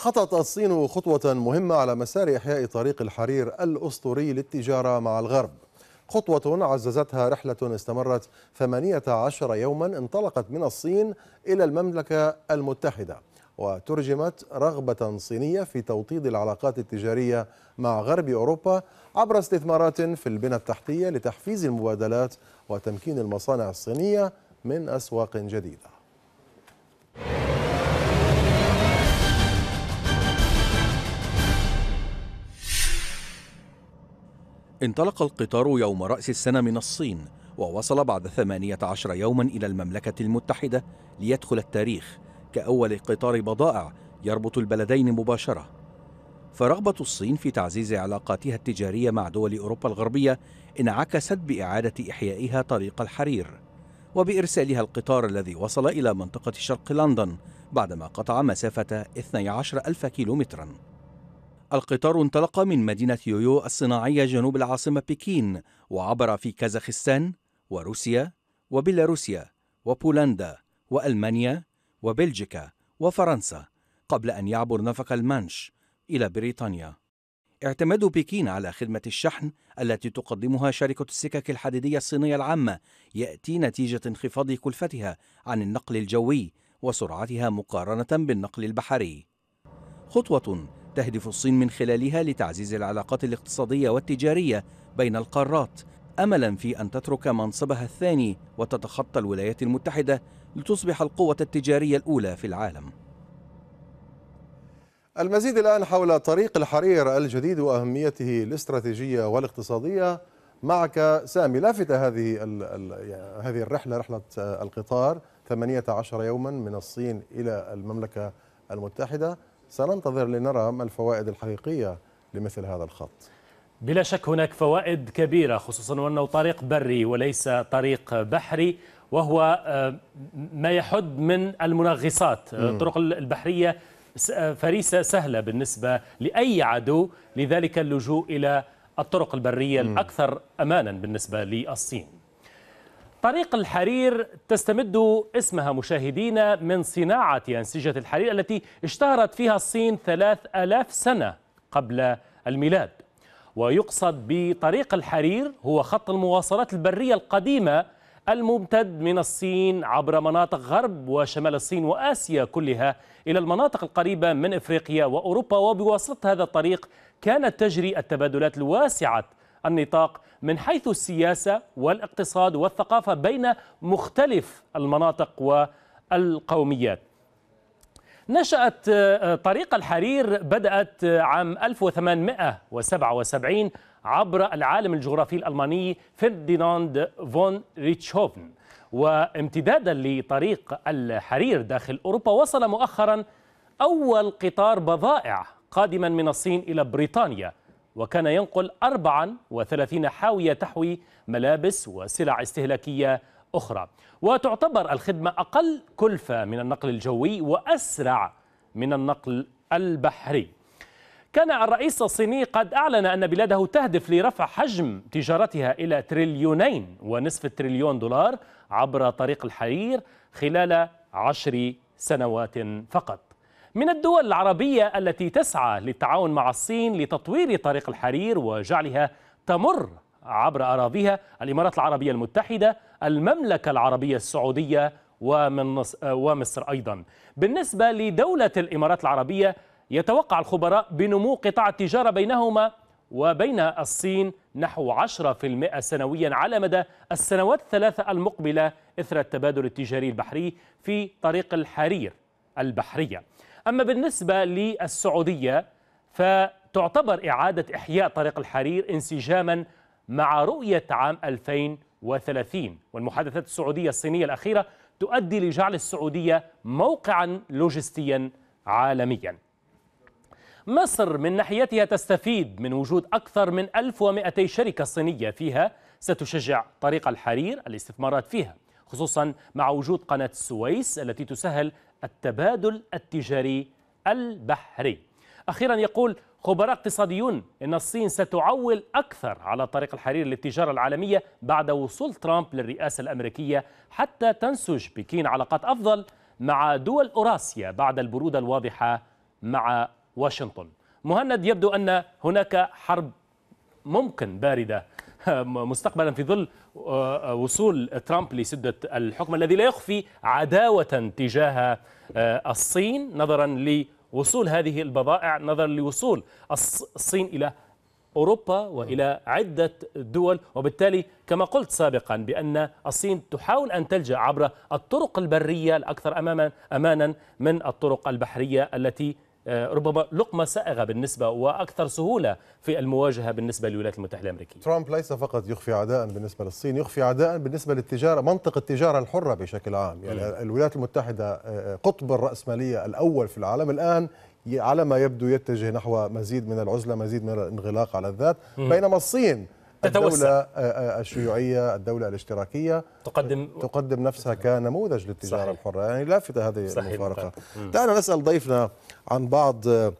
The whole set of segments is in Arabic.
خطت الصين خطوة مهمة على مسار إحياء طريق الحرير الأسطوري للتجارة مع الغرب خطوة عززتها رحلة استمرت 18 يوما انطلقت من الصين إلى المملكة المتحدة وترجمت رغبة صينية في توطيد العلاقات التجارية مع غرب أوروبا عبر استثمارات في البنى التحتية لتحفيز المبادلات وتمكين المصانع الصينية من أسواق جديدة انطلق القطار يوم رأس السنة من الصين ووصل بعد 18 يوما إلى المملكة المتحدة ليدخل التاريخ كأول قطار بضائع يربط البلدين مباشرة فرغبة الصين في تعزيز علاقاتها التجارية مع دول أوروبا الغربية انعكست بإعادة إحيائها طريق الحرير وبإرسالها القطار الذي وصل إلى منطقة شرق لندن بعدما قطع مسافة 12 ألف كيلومتراً القطار انطلق من مدينة يويو الصناعية جنوب العاصمة بكين وعبر في كازاخستان وروسيا وبيلاروسيا وبولندا وألمانيا وبلجيكا وفرنسا قبل أن يعبر نفق المانش إلى بريطانيا اعتماد بكين على خدمة الشحن التي تقدمها شركة السكك الحديدية الصينية العامة يأتي نتيجة انخفاض كلفتها عن النقل الجوي وسرعتها مقارنة بالنقل البحري خطوة تهدف الصين من خلالها لتعزيز العلاقات الاقتصادية والتجارية بين القارات املا في ان تترك منصبها الثاني وتتخطى الولايات المتحده لتصبح القوه التجاريه الاولى في العالم. المزيد الان حول طريق الحرير الجديد واهميته الاستراتيجيه والاقتصاديه معك سامي لافته هذه هذه الرحله رحله القطار 18 يوما من الصين الى المملكه المتحده سننتظر لنرى ما الفوائد الحقيقية لمثل هذا الخط بلا شك هناك فوائد كبيرة خصوصا وأنه طريق بري وليس طريق بحري وهو آه، ما يحد من المنغصات آه، الطرق البحرية آه، فريسة سهلة بالنسبة لأي عدو لذلك اللجوء إلى الطرق البرية الأكثر أمانا بالنسبة للصين طريق الحرير تستمد اسمها مشاهدينا من صناعة أنسجة الحرير التي اشتهرت فيها الصين ثلاث ألاف سنة قبل الميلاد ويقصد بطريق الحرير هو خط المواصلات البرية القديمة الممتد من الصين عبر مناطق غرب وشمال الصين وآسيا كلها إلى المناطق القريبة من إفريقيا وأوروبا وبواسطة هذا الطريق كانت تجري التبادلات الواسعة النطاق من حيث السياسة والاقتصاد والثقافة بين مختلف المناطق والقوميات نشأت آه، طريق الحرير بدأت آه، عام 1877 عبر العالم الجغرافي الألماني فرديناند فون ريتشوفن وامتدادا لطريق الحرير داخل أوروبا وصل مؤخرا أول قطار بضائع قادما من الصين إلى بريطانيا وكان ينقل 34 حاوية تحوي ملابس وسلع استهلاكية أخرى وتعتبر الخدمة أقل كلفة من النقل الجوي وأسرع من النقل البحري كان الرئيس الصيني قد أعلن أن بلاده تهدف لرفع حجم تجارتها إلى تريليونين ونصف تريليون دولار عبر طريق الحرير خلال عشر سنوات فقط من الدول العربية التي تسعى للتعاون مع الصين لتطوير طريق الحرير وجعلها تمر عبر أراضيها الإمارات العربية المتحدة المملكة العربية السعودية ومن ومصر أيضا بالنسبة لدولة الإمارات العربية يتوقع الخبراء بنمو قطاع التجارة بينهما وبين الصين نحو 10% سنويا على مدى السنوات الثلاثة المقبلة إثر التبادل التجاري البحري في طريق الحرير البحرية أما بالنسبة للسعودية فتعتبر إعادة إحياء طريق الحرير انسجاما مع رؤية عام 2030 والمحادثات السعودية الصينية الأخيرة تؤدي لجعل السعودية موقعا لوجستيا عالميا مصر من ناحيتها تستفيد من وجود أكثر من 1200 شركة صينية فيها ستشجع طريق الحرير الاستثمارات فيها خصوصا مع وجود قناة السويس التي تسهل التبادل التجاري البحري أخيرا يقول خبراء اقتصاديون إن الصين ستعول أكثر على طريق الحرير للتجارة العالمية بعد وصول ترامب للرئاسة الأمريكية حتى تنسج بكين علاقات أفضل مع دول أوراسيا بعد البرودة الواضحة مع واشنطن مهند يبدو أن هناك حرب ممكن باردة مستقبلا في ظل آه، آه، وصول ترامب لسدة الحكم الذي لا يخفي عداوة تجاه آه، الصين نظرا لوصول هذه البضائع نظرا لوصول الصين إلى أوروبا وإلى عدة دول وبالتالي كما قلت سابقا بأن الصين تحاول أن تلجأ عبر الطرق البرية الأكثر أماما أمانا من الطرق البحرية التي آه، ربما لقمة سائغة بالنسبة وأكثر سهولة في المواجهة بالنسبة للولايات المتحدة الأمريكية ترامب ليس فقط يخفي عداء بالنسبة للصين يخفي عداء بالنسبة للتجارة منطق التجارة الحرة بشكل عام يعني الولايات المتحدة آه، آه، قطب الرأسمالية الأول في العالم الآن على ما يبدو يتجه نحو مزيد من العزلة مزيد من الانغلاق على الذات بينما الصين تتوسع الدولة آه، آه، الشيوعية الدولة الاشتراكية تقدم تقدم نفسها كنموذج للتجارة صحيح. الحرة يعني لافتة هذه صحيح المفارقة دعنا طيب. نسأل ضيفنا عن بعض آه،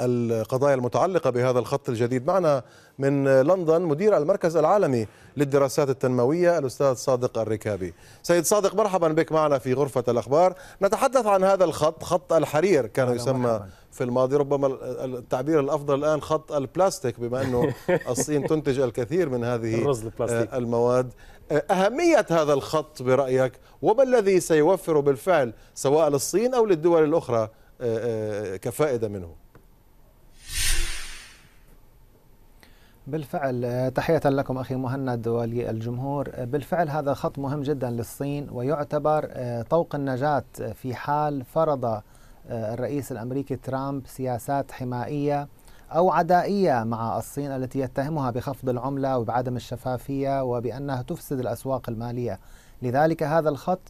القضايا المتعلقة بهذا الخط الجديد معنا من لندن مدير المركز العالمي للدراسات التنموية الأستاذ صادق الركابي سيد صادق مرحبا بك معنا في غرفة الأخبار نتحدث عن هذا الخط خط الحرير كان يسمى في الماضي ربما التعبير الأفضل الآن خط البلاستيك بما أنه الصين تنتج الكثير من هذه آه، المواد آه، أهمية هذا الخط برأيك وما الذي سيوفر بالفعل سواء للصين أو للدول الأخرى آه، كفائدة منه بالفعل آه، تحية لكم أخي مهند وللجمهور آه، بالفعل هذا خط مهم جدا للصين ويعتبر آه، طوق النجاة في حال فرض الرئيس الأمريكي ترامب سياسات حمائية أو عدائية مع الصين التي يتهمها بخفض العملة وبعدم الشفافية وبأنها تفسد الأسواق المالية لذلك هذا الخط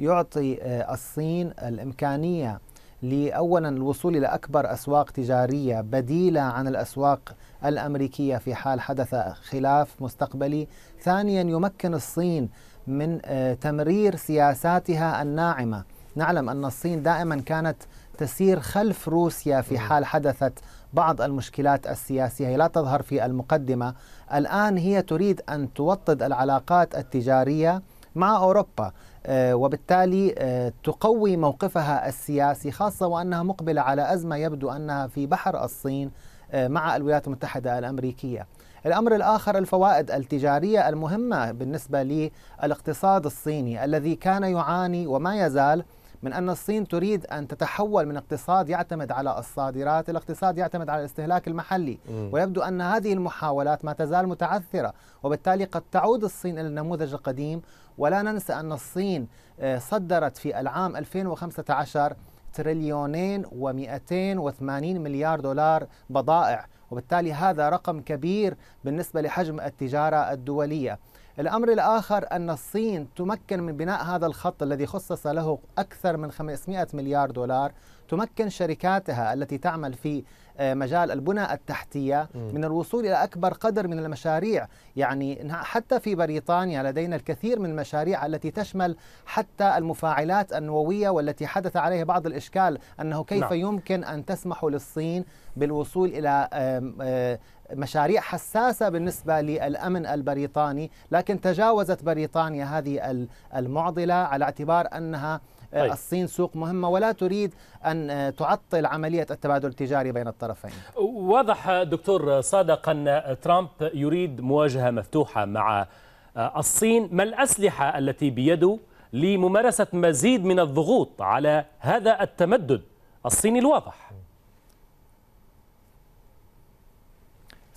يعطي الصين الإمكانية لأولا الوصول إلى أكبر أسواق تجارية بديلة عن الأسواق الأمريكية في حال حدث خلاف مستقبلي ثانيا يمكن الصين من آه، تمرير سياساتها الناعمة نعلم أن الصين دائما كانت تسير خلف روسيا في حال حدثت بعض المشكلات السياسية هي لا تظهر في المقدمة الآن هي تريد أن توطد العلاقات التجارية مع أوروبا آه، وبالتالي آه، تقوي موقفها السياسي خاصة وأنها مقبلة على أزمة يبدو أنها في بحر الصين آه، مع الولايات المتحدة الأمريكية الأمر الآخر الفوائد التجارية المهمة بالنسبة للاقتصاد الصيني الذي كان يعاني وما يزال من أن الصين تريد أن تتحول من اقتصاد يعتمد على الصادرات إلى اقتصاد يعتمد على الاستهلاك المحلي م. ويبدو أن هذه المحاولات ما تزال متعثرة وبالتالي قد تعود الصين إلى النموذج القديم ولا ننسى أن الصين آه، صدرت في العام 2015 تريليونين و280 مليار دولار بضائع وبالتالي هذا رقم كبير بالنسبة لحجم التجارة الدولية الأمر الآخر أن الصين تمكن من بناء هذا الخط الذي خصص له أكثر من 500 مليار دولار تمكن شركاتها التي تعمل في آه، مجال البنى التحتية من الوصول إلى أكبر قدر من المشاريع يعني حتى في بريطانيا لدينا الكثير من المشاريع التي تشمل حتى المفاعلات النووية والتي حدث عليها بعض الإشكال أنه كيف لا. نعم. يمكن أن تسمح للصين بالوصول إلى مشاريع حساسة بالنسبة للأمن البريطاني لكن تجاوزت بريطانيا هذه المعضلة على اعتبار أنها آه، طيب. الصين سوق مهمة ولا تريد أن آه، تعطل عملية التبادل التجاري بين الطرفين واضح دكتور صادق أن ترامب يريد مواجهة مفتوحة مع آه، الصين ما الأسلحة التي بيده لممارسة مزيد من الضغوط على هذا التمدد الصيني الواضح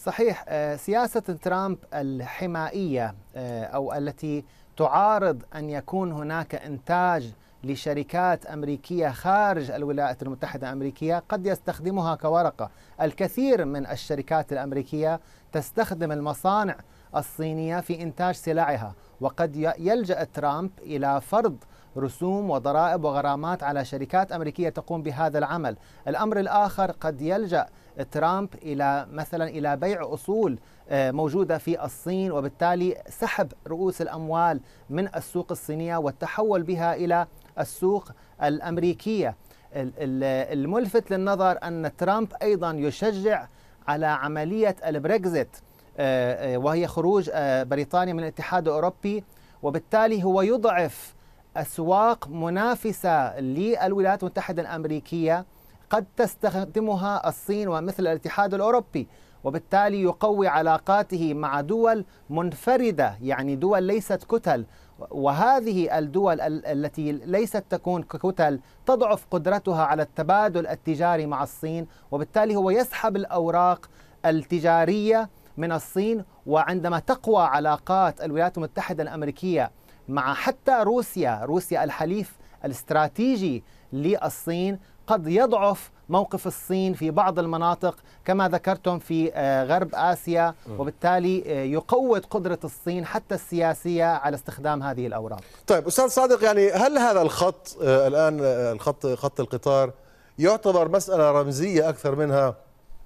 صحيح آه، سياسة ترامب الحمائية آه، أو التي تعارض أن يكون هناك إنتاج لشركات أمريكية خارج الولايات المتحدة الأمريكية قد يستخدمها كورقة الكثير من الشركات الأمريكية تستخدم المصانع الصينية في إنتاج سلعها وقد يلجأ ترامب إلى فرض رسوم وضرائب وغرامات على شركات أمريكية تقوم بهذا العمل الأمر الآخر قد يلجأ ترامب إلى مثلا إلى بيع أصول آه، موجودة في الصين وبالتالي سحب رؤوس الأموال من السوق الصينية والتحول بها إلى السوق الأمريكية الملفت للنظر أن ترامب أيضا يشجع على عملية البريكزيت آه، آه، وهي خروج بريطانيا من الاتحاد الأوروبي وبالتالي هو يضعف أسواق منافسة للولايات المتحدة الأمريكية قد تستخدمها الصين ومثل الاتحاد الأوروبي وبالتالي يقوي علاقاته مع دول منفردة يعني دول ليست كتل وهذه الدول التي ليست تكون كتل تضعف قدرتها على التبادل التجاري مع الصين وبالتالي هو يسحب الأوراق التجارية من الصين وعندما تقوى علاقات الولايات المتحدة الأمريكية مع حتى روسيا روسيا الحليف الاستراتيجي للصين قد يضعف موقف الصين في بعض المناطق كما ذكرتم في آه، غرب اسيا وبالتالي آه، يقوض قدره الصين حتى السياسيه على استخدام هذه الاوراق. طيب استاذ صادق يعني هل هذا الخط آه، الان الخط خط القطار يعتبر مساله رمزيه اكثر منها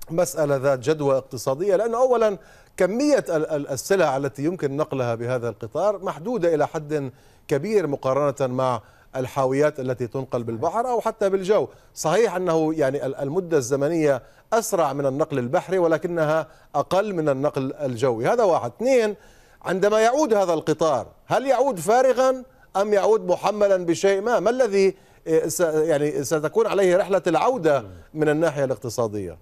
مساله ذات جدوى اقتصاديه لانه اولا كمية السلع التي يمكن نقلها بهذا القطار محدودة إلى حد كبير مقارنة مع الحاويات التي تنقل بالبحر أو حتى بالجو صحيح أنه يعني المدة الزمنية أسرع من النقل البحري ولكنها أقل من النقل الجوي هذا واحد اثنين عندما يعود هذا القطار هل يعود فارغا أم يعود محملا بشيء ما ما الذي آه، يعني ستكون عليه رحلة العودة من الناحية الاقتصادية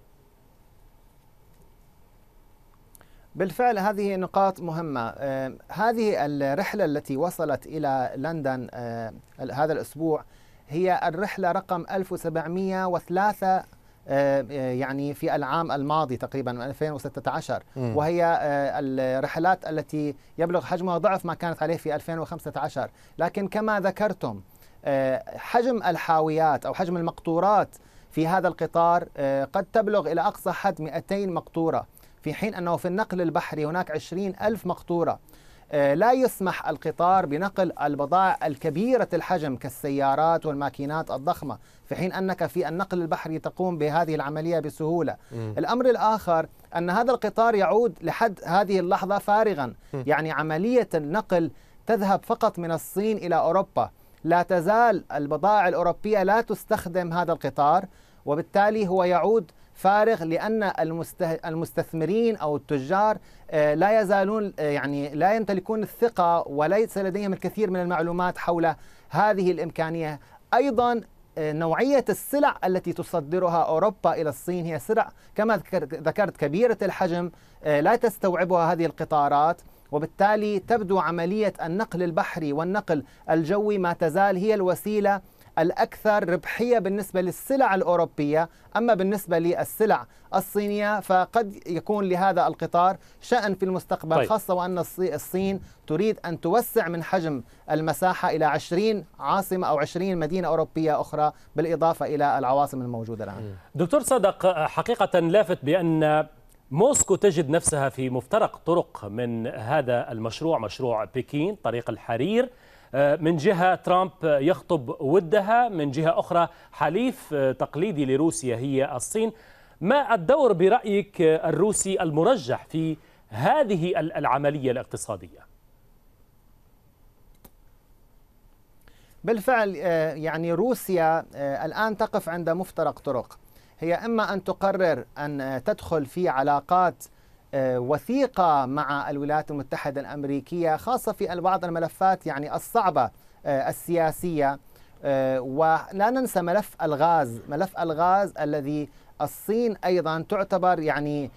بالفعل هذه نقاط مهمة آه، هذه الرحلة التي وصلت إلى لندن آه، هذا الأسبوع هي الرحلة رقم 1703 آه، يعني في العام الماضي تقريبا من 2016 وهي الرحلات التي يبلغ حجمها ضعف ما كانت عليه في 2015 لكن كما ذكرتم حجم الحاويات أو حجم المقطورات في هذا القطار قد تبلغ إلى أقصى حد 200 مقطورة في حين أنه في النقل البحري هناك 20 ألف مقطورة آه، لا يسمح القطار بنقل البضائع الكبيرة الحجم كالسيارات والماكينات الضخمة في حين أنك في النقل البحري تقوم بهذه العملية بسهولة م. الأمر الآخر أن هذا القطار يعود لحد هذه اللحظة فارغا م. يعني عملية النقل تذهب فقط من الصين إلى أوروبا لا تزال البضائع الأوروبية لا تستخدم هذا القطار وبالتالي هو يعود فارغ لان المستثمرين او التجار آه، لا يزالون آه، يعني لا يمتلكون الثقه وليس لديهم الكثير من المعلومات حول هذه الامكانيه ايضا آه، نوعية السلع التي تصدرها أوروبا إلى الصين هي سلع كما ذكرت كبيرة الحجم لا تستوعبها هذه القطارات وبالتالي تبدو عملية النقل البحري والنقل الجوي ما تزال هي الوسيلة الأكثر ربحية بالنسبة للسلع الأوروبية أما بالنسبة للسلع الصينية فقد يكون لهذا القطار شأن في المستقبل طيب. خاصة وأن الصين تريد أن توسع من حجم المساحة إلى 20 عاصمة أو 20 مدينة أوروبية أخرى بالإضافة إلى العواصم الموجودة الآن دكتور صدق حقيقة لافت بأن موسكو تجد نفسها في مفترق طرق من هذا المشروع مشروع بكين طريق الحرير آه، من جهة ترامب يخطب ودها من جهة أخرى حليف آه، تقليدي لروسيا هي الصين ما الدور برأيك آه، الروسي المرجح في هذه العملية الاقتصادية؟ بالفعل يعني روسيا الآن تقف عند مفترق طرق هي اما ان تقرر ان تدخل في علاقات آه، وثيقه مع الولايات المتحده الامريكيه خاصه في بعض الملفات يعني الصعبه آه، السياسيه آه، ولا ننسى ملف الغاز ملف الغاز الذي الصين ايضا تعتبر يعني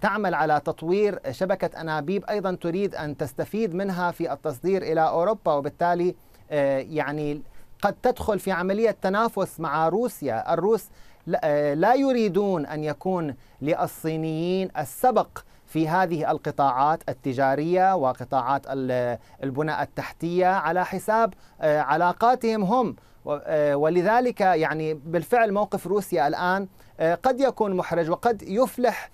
تعمل على تطوير شبكه انابيب ايضا تريد ان تستفيد منها في التصدير الى اوروبا وبالتالي يعني قد تدخل في عمليه تنافس مع روسيا الروس آه، لا يريدون ان يكون للصينيين السبق في هذه القطاعات التجاريه وقطاعات البنى التحتيه على حساب آه، علاقاتهم هم آه، ولذلك يعني بالفعل موقف روسيا الان قد يكون محرج وقد يفلح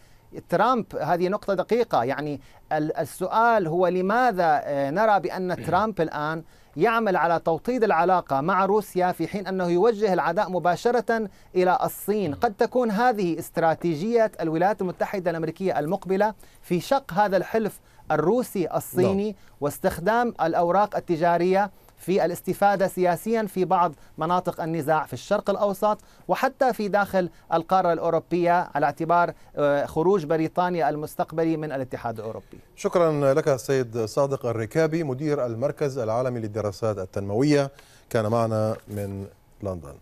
ترامب هذه نقطة دقيقة يعني السؤال هو لماذا آه، نرى بأن ترامب الآن يعمل على توطيد العلاقة مع روسيا في حين أنه يوجه العداء مباشرة إلى الصين قد تكون هذه استراتيجية الولايات المتحدة الأمريكية المقبلة في شق هذا الحلف الروسي الصيني نعم. واستخدام الأوراق التجارية في الاستفادة سياسيا في بعض مناطق النزاع في الشرق الأوسط وحتى في داخل القارة الأوروبية على اعتبار آه، خروج بريطانيا المستقبلي من الاتحاد الأوروبي شكرا لك السيد صادق الركابي مدير المركز العالمي للدراسات التنموية كان معنا من لندن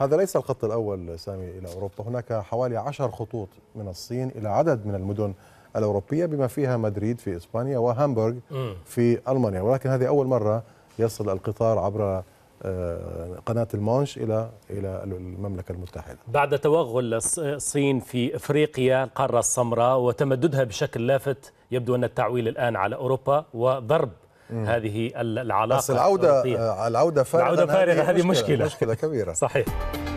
هذا ليس الخط الأول سامي إلى أوروبا هناك حوالي عشر خطوط من الصين إلى عدد من المدن الأوروبية بما فيها مدريد في إسبانيا وهامبورغ في ألمانيا ولكن هذه أول مرة يصل القطار عبر آه، قناة المانش إلى إلى المملكة المتحدة بعد توغل الصين في إفريقيا القارة السمراء وتمددها بشكل لافت يبدو أن التعويل الآن على أوروبا وضرب مم. هذه العلاقة بس العودة الأوروبية. آه، العودة فارغة العودة فارغة هذه مشكلة مشكلة, مشكلة كبيرة صحيح